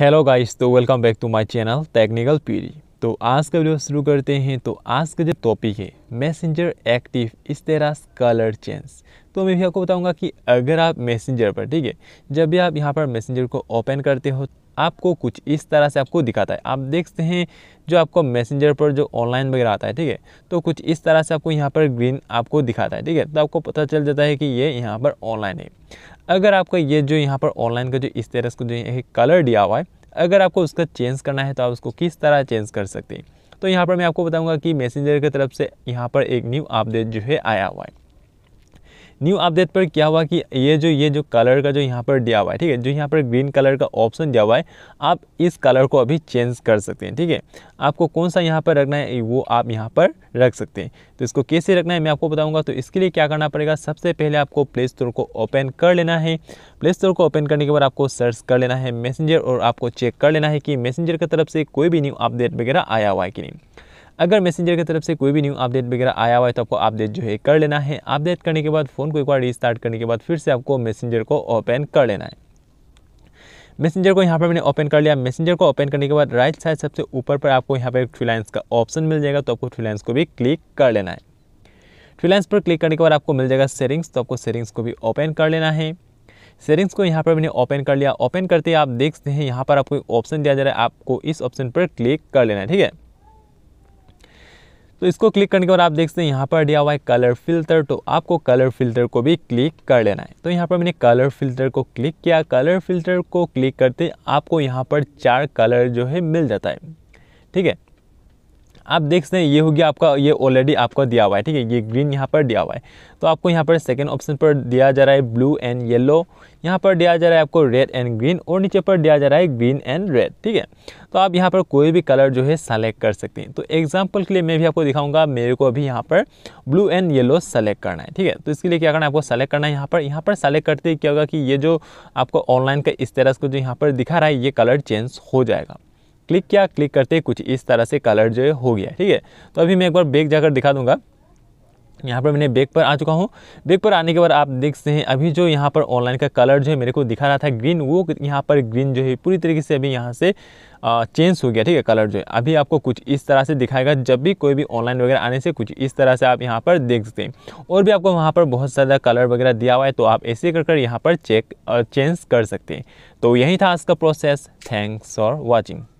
hello guys तो welcome back to my channel technical पीरी तो आज का वीडियो शुरू करते हैं तो आज का जो टॉपिक है मैसेंजर एक्टिव इस तरह कलर चेंज तो मैं भी आपको बताऊंगा कि अगर आप मैसेंजर पर ठीक है जब भी आप यहां पर मैसेंजर को ओपन करते हो आपको कुछ इस तरह से आपको दिखाता है आप देखते हैं जो आपको मैसेंजर पर जो ऑनलाइन वगैरह आता है ठीक है तो कुछ इस तरह से आपको यहाँ पर ग्रीन आपको दिखाता है ठीक है तो आपको पता चल जाता है कि ये यहाँ पर ऑनलाइन है अगर आपको ये जो यहाँ पर ऑनलाइन का जो इस तरह से जो कलर दिया हुआ है अगर आपको उसका चेंज करना है तो आप उसको किस तरह चेंज कर सकते हैं तो यहाँ पर मैं आपको बताऊँगा कि मैसेंजर की तरफ से यहाँ पर एक न्यू अपडेट जो है आया हुआ है न्यू अपडेट पर क्या हुआ कि ये जो ये जो कलर का जो यहाँ पर दिया हुआ है ठीक है जो यहाँ पर ग्रीन कलर का ऑप्शन दिया हुआ है आप इस कलर को अभी चेंज कर सकते हैं ठीक है आपको कौन सा यहाँ पर रखना है वो आप यहाँ पर रख सकते हैं तो इसको कैसे रखना है मैं आपको बताऊँगा तो इसके लिए क्या करना पड़ेगा सबसे पहले आपको प्ले स्टोर को ओपन कर लेना है प्ले स्टोर को ओपन करने के बाद आपको सर्च कर लेना है मैसेंजर और आपको चेक कर लेना है कि मैसेंजर की तरफ से कोई भी न्यू अपडेट वगैरह आया हुआ है कि नहीं अगर मैसेंजर की तरफ से कोई भी न्यू अपडेट वगैरह आया हुआ है तो आपको अपडेट जो है कर लेना है अपडेट करने के बाद फ़ोन को एक बार रिस्टार्ट करने के बाद फिर से आपको मैसेंजर को ओपन कर लेना है मैसेंजर को यहाँ पर मैंने ओपन कर लिया मैसेंजर को ओपन करने के बाद राइट साइड सबसे ऊपर पर आपको यहाँ पर फ्रीलाइंस का ऑप्शन मिल जाएगा तो आपको फ्रीलाइंस को भी क्लिक कर लेना है फ्रीलाइंस पर क्लिक करने के बाद आपको मिल जाएगा सेटिंग्स तो आपको सेटिंग्स को भी ओपन कर लेना है सेटिंग्स को यहाँ पर मैंने ओपन कर लिया ओपन करते ही आप देखते हैं यहाँ पर आपको ऑप्शन दिया जा रहा है आपको इस ऑप्शन पर क्लिक कर लेना है ठीक है तो इसको क्लिक करने के बाद आप देख सकते हैं यहाँ पर दिया हुआ है कलर फिल्टर तो आपको कलर फिल्टर को भी क्लिक कर लेना है तो यहाँ पर मैंने कलर फिल्टर को क्लिक किया कलर फिल्टर को क्लिक करते आपको यहाँ पर चार कलर जो है मिल जाता है ठीक है आप देख सकते हैं ये हो गया आपका ये ऑलरेडी आपका दिया हुआ है ठीक है ये ग्रीन यहाँ पर दिया हुआ है तो आपको यहाँ पर सेकेंड ऑप्शन पर दिया जा रहा है ब्लू एंड येलो यहाँ पर दिया जा रहा है आपको रेड एंड ग्रीन और नीचे पर दिया जा रहा है ग्रीन एंड रेड ठीक है तो आप यहाँ पर कोई भी कलर जो है सेलेक्ट कर सकते हैं तो एग्जाम्पल के लिए मैं भी आपको दिखाऊंगा मेरे को अभी यहाँ पर ब्लू एंड येलो सेलेक्ट करना है ठीक है तो इसके लिए क्या करना है आपको सेलेक्ट करना है यहाँ पर यहाँ पर सेलेक्ट करते ही क्या होगा कि ये जो आपको ऑनलाइन का इस तरह को जो यहाँ पर दिखा रहा है ये कलर चेंज हो जाएगा क्लिक किया क्लिक करते ही कुछ इस तरह से कलर जो है हो गया ठीक है तो अभी मैं एक बार बेग जाकर दिखा दूंगा यहाँ पर मैंने बेग पर आ चुका हूँ बेग पर आने के बाद आप देखते हैं अभी जो यहाँ पर ऑनलाइन का कलर जो है मेरे को दिखा रहा था ग्रीन वो यहाँ पर ग्रीन जो है पूरी तरीके से अभी यहाँ से चेंज हो गया ठीक है कलर जो है अभी आपको कुछ इस तरह से दिखाएगा जब भी कोई भी ऑनलाइन वगैरह आने से कुछ इस तरह से आप यहाँ पर देख सकते हैं और भी आपको वहाँ पर बहुत ज़्यादा कलर वगैरह दिया हुआ है तो आप ऐसे कर कर यहाँ पर चेक चेंज कर सकते हैं तो यही था आज का प्रोसेस थैंक्स फॉर वॉचिंग